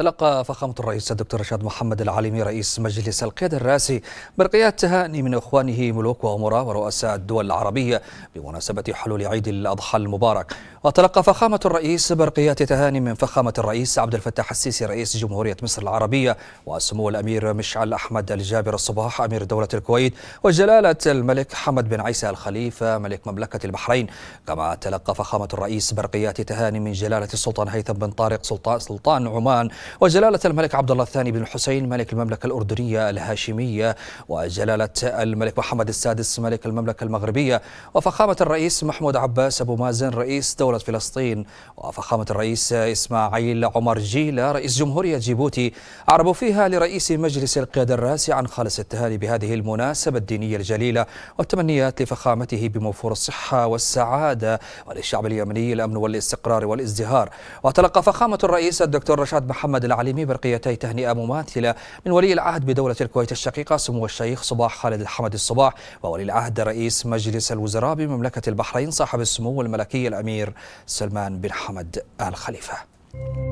تلقى فخامة الرئيس الدكتور رشاد محمد العليمي رئيس مجلس القيادة الراسي برقيات تهاني من إخوانه ملوك وأمراء ورؤساء الدول العربية بمناسبة حلول عيد الأضحى المبارك وتلقى فخامة الرئيس برقيات تهاني من فخامة الرئيس عبد الفتاح السيسي رئيس جمهورية مصر العربية وسمو الأمير مشعل أحمد الجابر الصباح أمير دولة الكويت وجلالة الملك حمد بن عيسى الخليفة ملك مملكة البحرين كما تلقى فخامة الرئيس برقيات تهاني من جلالة السلطان هيثم بن طارق سلطان, سلطان عمان وجلالة الملك عبد الله الثاني بن حسين ملك المملكة الأردنية الهاشمية وجلالة الملك محمد السادس ملك المملكة المغربية وفخامة الرئيس محمود عباس أبو مازن رئيس دولة دولة فلسطين وفخامة الرئيس إسماعيل عمر جيلة رئيس جمهورية جيبوتي أعربوا فيها لرئيس مجلس القيادة الراسي عن خالص التهاني بهذه المناسبة الدينية الجليلة والتمنيات لفخامته بموفور الصحة والسعادة وللشعب اليمني الأمن والاستقرار والازدهار وتلقى فخامة الرئيس الدكتور رشاد محمد العليمي برقيتي تهنئة مماثلة من ولي العهد بدولة الكويت الشقيقة سمو الشيخ صباح خالد الحمد الصباح وولي العهد رئيس مجلس الوزراء بمملكة البحرين صاحب السمو الملكي الأمير سلمان بن حمد آل خليفة